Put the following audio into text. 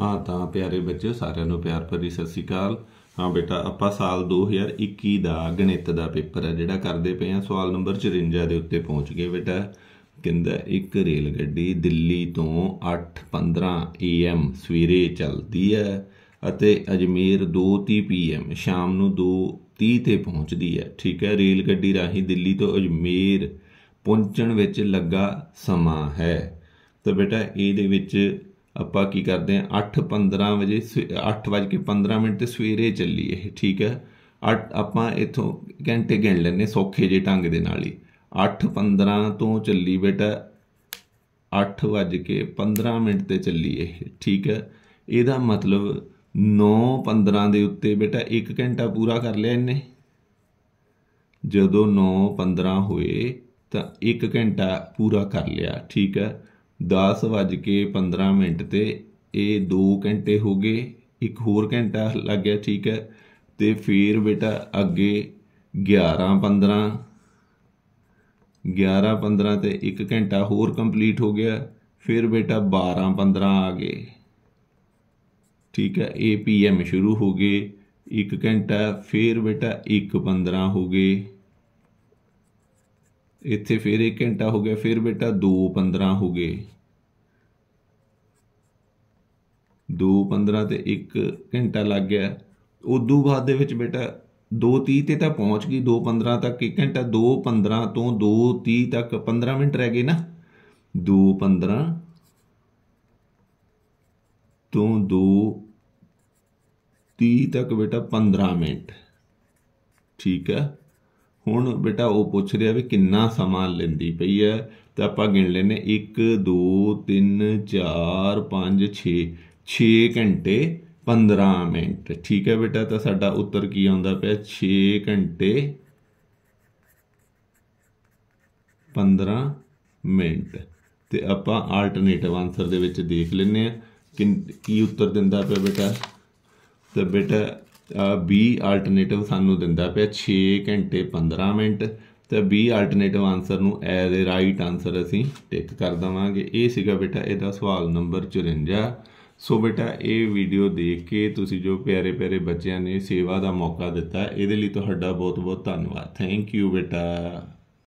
ਹਾਂ ਤਾਂ ਪਿਆਰੇ ਬੱਚਿਓ ਸਾਰਿਆਂ ਨੂੰ ਪਿਆਰ ਭਰੀ ਸਤਿ ਸ੍ਰੀ ਅਕਾਲ ਹਾਂ ਬੇਟਾ ਆਪਾਂ ਸਾਲ 2021 ਦਾ ਗਣਿਤ ਦਾ ਪੇਪਰ ਹੈ ਜਿਹੜਾ ਕਰਦੇ ਪਏ ਆ ਸਵਾਲ ਨੰਬਰ 54 ਦੇ ਉੱਤੇ ਪਹੁੰਚ ਗਏ ਬੇਟਾ ਕਹਿੰਦਾ ਇੱਕ ਰੇਲ ਗੱਡੀ ਦਿੱਲੀ ਤੋਂ 8:15 ਏਐਮ ਸਵੇਰੇ ਚੱਲਦੀ ਹੈ ਅਤੇ ਅਜਮੇਰ 2:30 ਪੀਐਮ ਸ਼ਾਮ ਨੂੰ 2:30 ਤੇ ਪਹੁੰਚਦੀ ਹੈ ਠੀਕ ਹੈ ਰੇਲ ਗੱਡੀ ਰਾਹੀਂ ਦਿੱਲੀ ਤੋਂ ਅਜਮੇਰ ਪਹੁੰਚਣ ਵਿੱਚ ਲੱਗਾ ਸਮਾਂ ਹੈ ਤਾਂ ਬੇਟਾ ਇਹਦੇ ਵਿੱਚ ਆਪਾਂ ਕੀ ਕਰਦੇ ਆ 8:15 ਵਜੇ 8:15 ਮਿੰਟ ਤੇ ਸਵੇਰੇ ਚੱਲੀ ਇਹ ਠੀਕ ਹੈ ਆਪਾਂ ਇਥੋਂ ਘੰਟੇ ਗਿਣ ਲੈਨੇ ਸੌਖੇ ਜੇ ਟੰਗ ਦੇ ਨਾਲ ਹੀ 8:15 ਤੋਂ ਚੱਲੀ ਬੇਟਾ 8:15 ਮਿੰਟ ਤੇ ਚੱਲੀ ਇਹ ਠੀਕ ਹੈ ਇਹਦਾ ਮਤਲਬ 9:15 ਦੇ ਉੱਤੇ ਬੇਟਾ 1 ਘੰਟਾ ਪੂਰਾ ਕਰ ਲਿਆ ਇਹਨੇ ਜਦੋਂ 9:15 ਹੋਏ ਤਾਂ 1 ਘੰਟਾ ਪੂਰਾ ਕਰ ਲਿਆ ਠੀਕ ਹੈ 10 ਵਜ ਕੇ 15 ਮਿੰਟ ਤੇ ਇਹ 2 ਘੰਟੇ ਹੋ ਗਏ ਇੱਕ ਹੋਰ ਘੰਟਾ ਲੱਗ ਗਿਆ ਠੀਕ ਹੈ ਤੇ ਫੇਰ ਬੇਟਾ ਅੱਗੇ 11 15 11 ਤੇ 1 ਘੰਟਾ ਹੋਰ ਕੰਪਲੀਟ ਹੋ ਗਿਆ ਫਿਰ ਬੇਟਾ 12 15 ਆ ਗਏ ਠੀਕ ਹੈ ਏ ਪੀ ਐਮ ਸ਼ੁਰੂ ਹੋ ਗਏ 1 ਘੰਟਾ ਫਿਰ ਬੇਟਾ 1 15 ਹੋ ਗਏ ਇੱਥੇ ਫਿਰ 1 ਘੰਟਾ ਹੋ ਗਿਆ ਫਿਰ ਬੇਟਾ 2:15 ਹੋ ਗਏ 2:15 ਤੇ 1 ਘੰਟਾ ਲੱਗ ਗਿਆ ਉਦੋਂ ਬਾਅਦ ਦੇ ਵਿੱਚ ਬੇਟਾ 2:30 ਤੇ ਤਾਂ ਪਹੁੰਚ ਗਈ 2:15 ਤੱਕ 1 ਘੰਟਾ 2:15 ਤੋਂ 2:30 ਤੱਕ 15 ਮਿੰਟ ਰਹਿ ਗਏ ਨਾ 2:15 ਤੋਂ 2:30 ਤੱਕ ਬੇਟਾ 15 ਮਿੰਟ ਠੀਕ ਹੈ ਹੁਣ ਬੇਟਾ ਉਹ ਪੁੱਛ ਰਿਹਾ ਵੀ ਕਿੰਨਾ ਸਮਾਂ ਲੈਂਦੀ ਪਈ ਹੈ ਤਾਂ ਆਪਾਂ ਗਿਣ ਲੈਨੇ 1 2 3 4 5 6 6 ਘੰਟੇ 15 ਮਿੰਟ ਠੀਕ ਹੈ ਬੇਟਾ ਤਾਂ ਸਾਡਾ ਉੱਤਰ ਕੀ ਆਉਂਦਾ ਪਿਆ 6 ਘੰਟੇ 15 ਮਿੰਟ ਤੇ ਆਪਾਂ ਆਲਟਰਨੇਟਿਵ ਆਨਸਰ ਦੇ ਵਿੱਚ ਦੇਖ ਲੈਨੇ ਆ ਕਿ ਕੀ ਉੱਤਰ ਦਿੰਦਾ ਪਿਆ ਬੇਟਾ ਤਾਂ ਬੇਟਾ ਬੀ ਆਲਟਰਨੇਟਿਵ ਸਾਨੂੰ ਦਿੰਦਾ ਪਿਆ 6 ਘੰਟੇ 15 ਮਿੰਟ ਤੇ ਬੀ ਆਲਟਰਨੇਟਿਵ ਆਨਸਰ ਨੂੰ ਐਜ਼ ਅ ਰਾਈਟ ਆਨਸਰ ਅਸੀਂ ਟਿਕ ਕਰ ਦਵਾਂਗੇ ਇਹ ਸੀਗਾ ਬੇਟਾ ਇਹਦਾ ਸਵਾਲ ਨੰਬਰ 54 ਸੋ ਬੇਟਾ ਇਹ ਵੀਡੀਓ ਦੇਖ ਕੇ ਤੁਸੀਂ ਜੋ ਪਿਆਰੇ ਪਿਆਰੇ ਬੱਚਿਆਂ ਨੇ ਸੇਵਾ ਦਾ ਮੌਕਾ ਦਿੱਤਾ ਇਹਦੇ ਲਈ ਤੁਹਾਡਾ ਬਹੁਤ ਬਹੁਤ ਧੰਨਵਾਦ ਥੈਂਕ ਯੂ ਬੇਟਾ